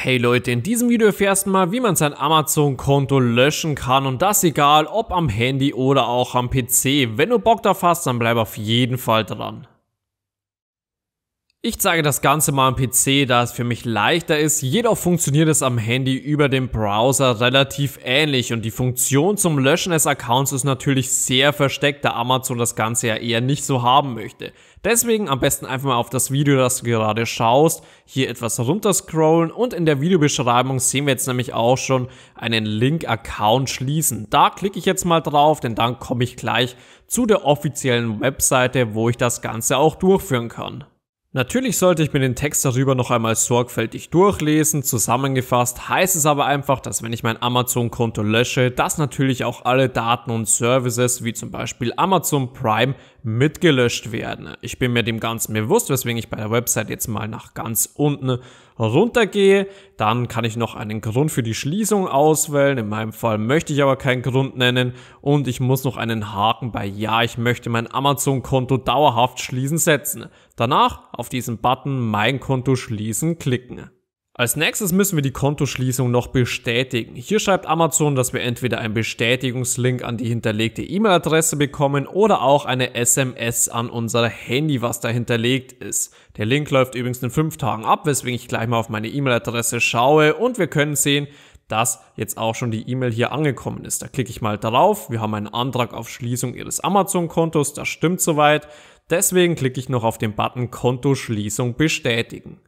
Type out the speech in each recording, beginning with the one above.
Hey Leute, in diesem Video erfährst du mal, wie man sein Amazon-Konto löschen kann und das egal, ob am Handy oder auch am PC. Wenn du Bock darauf hast, dann bleib auf jeden Fall dran. Ich zeige das Ganze mal am PC, da es für mich leichter ist, jedoch funktioniert es am Handy über den Browser relativ ähnlich und die Funktion zum Löschen des Accounts ist natürlich sehr versteckt, da Amazon das Ganze ja eher nicht so haben möchte. Deswegen am besten einfach mal auf das Video, das du gerade schaust, hier etwas runterscrollen und in der Videobeschreibung sehen wir jetzt nämlich auch schon einen Link Account schließen. Da klicke ich jetzt mal drauf, denn dann komme ich gleich zu der offiziellen Webseite, wo ich das Ganze auch durchführen kann. Natürlich sollte ich mir den Text darüber noch einmal sorgfältig durchlesen. Zusammengefasst heißt es aber einfach, dass wenn ich mein Amazon-Konto lösche, dass natürlich auch alle Daten und Services wie zum Beispiel Amazon Prime mitgelöscht werden. Ich bin mir dem Ganzen bewusst, weswegen ich bei der Website jetzt mal nach ganz unten runtergehe. Dann kann ich noch einen Grund für die Schließung auswählen. In meinem Fall möchte ich aber keinen Grund nennen. Und ich muss noch einen Haken bei Ja, ich möchte mein Amazon-Konto dauerhaft schließen setzen. Danach auf diesen Button Mein Konto schließen klicken. Als nächstes müssen wir die Kontoschließung noch bestätigen. Hier schreibt Amazon, dass wir entweder einen Bestätigungslink an die hinterlegte E-Mail-Adresse bekommen oder auch eine SMS an unser Handy, was da hinterlegt ist. Der Link läuft übrigens in fünf Tagen ab, weswegen ich gleich mal auf meine E-Mail-Adresse schaue und wir können sehen, dass jetzt auch schon die E-Mail hier angekommen ist. Da klicke ich mal drauf. Wir haben einen Antrag auf Schließung Ihres Amazon-Kontos. Das stimmt soweit. Deswegen klicke ich noch auf den Button Kontoschließung bestätigen.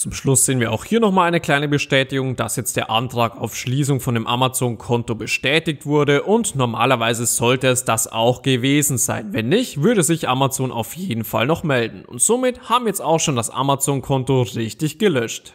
Zum Schluss sehen wir auch hier nochmal eine kleine Bestätigung, dass jetzt der Antrag auf Schließung von dem Amazon-Konto bestätigt wurde und normalerweise sollte es das auch gewesen sein. Wenn nicht, würde sich Amazon auf jeden Fall noch melden. Und somit haben wir jetzt auch schon das Amazon-Konto richtig gelöscht.